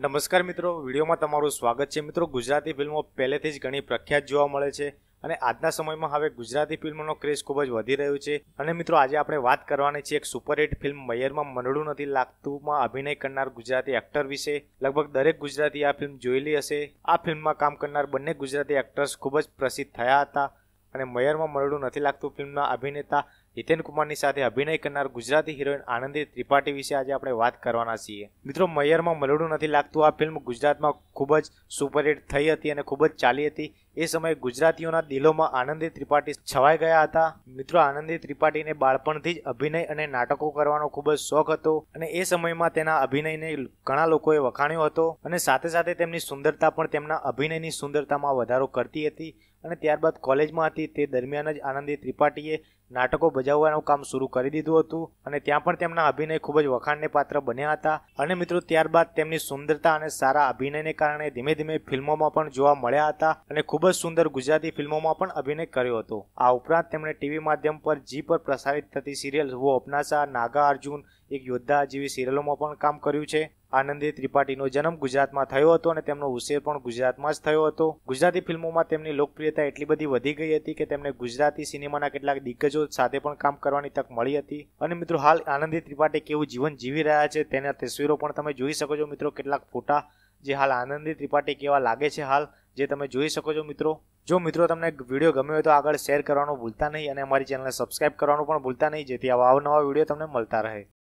નમસ્કાર મિત્રો વિડીયોમાં તમારું સ્વાગત છે મિત્રો ગુજરાતી ફિલ્મો પહેલેથી જ ઘણી પ્રખ્યાત જોવા મળે છે અને આજના સમયમાં હવે ગુજરાતી ફિલ્મોનો ક્રેઝ ખૂબ જ વધી રહ્યો છે અને મિત્રો આજે આપણે વાત કરવાની છે એક સુપરહિટ ફિલ્મ મયરમાં મંડળું નથી લાગતુંમાં અભિનય કરનાર ગુજરાતી એક્ટર વિશે લગભગ દરેક ગુજરાતી આ ફિલ્મ જોયેલી હશે આ ફિલ્મમાં કામ કરનાર બંને ગુજરાતી એક્ટર્સ ખૂબ જ પ્રસિદ્ધ થયા હતા અને મયરમાં મરડું નથી લાગતું ફિલ્મના અભિનેતા હિતેન કુમારની સાથે અભિનય કરનાર ગુજરાતી હિરોઈન આનંદી ત્રિપાઠી વિશે આજે આપણે વાત કરવાના છીએ મિત્રો મયરમાં મરડું નથી લાગતું આ ફિલ્મ ગુજરાતમાં ખૂબ જ સુપરહિટ થઈ હતી અને ખૂબ જ ચાલી હતી એ સમયે ગુજરાતીઓના દિલોમાં આનંદી ત્રિપાઠી છવાઈ ગયા હતા મિત્રો આનંદી ત્રિપાઠીને બાળપણથી જ અભિનય અને નાટકો કરવાનો ખૂબ જ શોખ હતો અને એ સમયમાં તેના અભિનયને ઘણા લોકોએ વખાણ્યો હતો અને સાથે સાથે તેમની સુંદરતા પણ તેમના અભિનયની સુંદરતામાં વધારો કરતી હતી અને ત્યારબાદ કોલેજમાં હતી તે દરમિયાન જ આનંદી ત્રિપાઠીએ નાટકો ભજવવાનું કામ શરૂ કરી દીધું હતું અને ત્યાં પણ તેમના અભિનય ખૂબ જ વખાણને પાત્ર બન્યા હતા અને મિત્રો ત્યારબાદ તેમની સુંદરતા અને સારા અભિનયને કારણે કારણે ધીમે ધીમે ફિલ્મોમાં પણ જોવા મળ્યા હતા અને ખૂબ જ સુંદર ગુજરાતી ફિલ્મોમાં પણ અભિનય કર્યો હતો આ ઉપરાંત તેમણે ટીવી માધ્યમ પર જી પર પ્રસારિત થતી સિરિયલ વો અપનાસા નાગા અર્જુન એક યોદ્ધા જેવી સિરિયલોમાં પણ કામ કર્યું છે આનંદી ત્રિપાઠીનો જન્મ ગુજરાતમાં થયો હતો અને તેમનો ઉછેર પણ ગુજરાતમાં જ થયો હતો ગુજરાતી ફિલ્મોમાં તેમની લોકપ્રિયતા એટલી બધી વધી ગઈ હતી કે તેમને ગુજરાતી સિનેમાના કેટલાક દિગ્ગજો સાથે પણ કામ કરવાની તક મળી હતી અને મિત્રો હાલ આનંદી ત્રિપાઠી કેવું જીવન જીવી રહ્યા છે તેના તસવીરો પણ તમે જોઈ શકો છો મિત્રો કેટલાક ફોટા જે હાલ આનંદી ત્રિપાઠી કેવા લાગે છે હાલ જે તમે જોઈ શકો છો મિત્રો જો મિત્રો તમને વિડીયો ગમ્યો હોય તો આગળ શેર કરવાનું ભૂલતા નહીં અને અમારી ચેનલને સબસ્ક્રાઇબ કરવાનું પણ ભૂલતા નહીં જેથી આવા અવનવા વિડીયો તમને મળતા રહે